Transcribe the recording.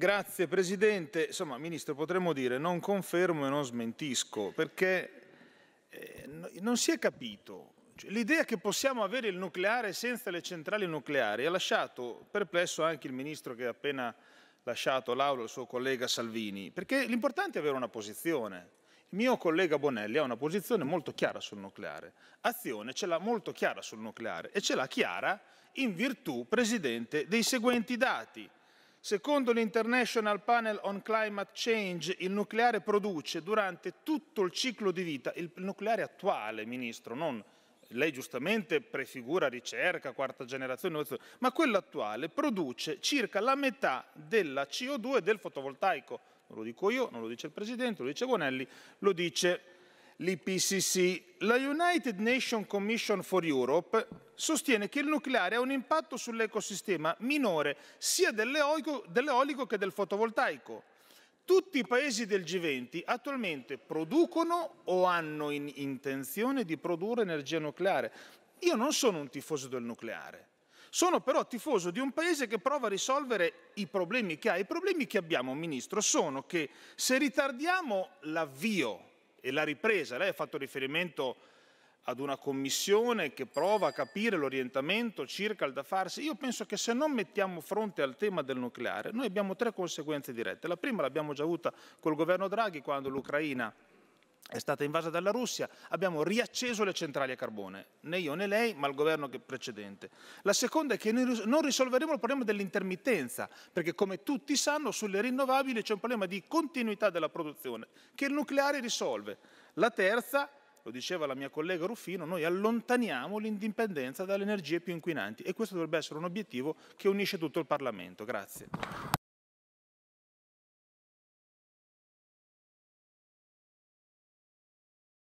Grazie Presidente. Insomma, Ministro, potremmo dire non confermo e non smentisco, perché eh, non si è capito. Cioè, L'idea che possiamo avere il nucleare senza le centrali nucleari ha lasciato perplesso anche il Ministro che ha appena lasciato l'aula, il suo collega Salvini, perché l'importante è avere una posizione. Il mio collega Bonelli ha una posizione molto chiara sul nucleare. Azione ce l'ha molto chiara sul nucleare e ce l'ha chiara in virtù, Presidente, dei seguenti dati. Secondo l'International Panel on Climate Change, il nucleare produce durante tutto il ciclo di vita, il nucleare attuale, Ministro, non lei giustamente prefigura ricerca, quarta generazione, ma quello attuale produce circa la metà della CO2 del fotovoltaico. Non lo dico io, non lo dice il Presidente, lo dice Bonelli, lo dice l'IPCC, la United Nations Commission for Europe sostiene che il nucleare ha un impatto sull'ecosistema minore sia dell'eolico, dell'eolico che del fotovoltaico. Tutti i paesi del G20 attualmente producono o hanno in intenzione di produrre energia nucleare. Io non sono un tifoso del nucleare, sono però tifoso di un paese che prova a risolvere i problemi che ha. I problemi che abbiamo, Ministro, sono che se ritardiamo l'avvio e la ripresa. Lei ha fatto riferimento ad una commissione che prova a capire l'orientamento circa il da farsi. Io penso che se non mettiamo fronte al tema del nucleare, noi abbiamo tre conseguenze dirette. La prima l'abbiamo già avuta col governo Draghi quando l'Ucraina è stata invasa dalla Russia, abbiamo riacceso le centrali a carbone, né io né lei, ma il governo precedente. La seconda è che non risolveremo il problema dell'intermittenza, perché come tutti sanno sulle rinnovabili c'è un problema di continuità della produzione, che il nucleare risolve. La terza, lo diceva la mia collega Ruffino, noi allontaniamo l'indipendenza dalle energie più inquinanti e questo dovrebbe essere un obiettivo che unisce tutto il Parlamento. Grazie.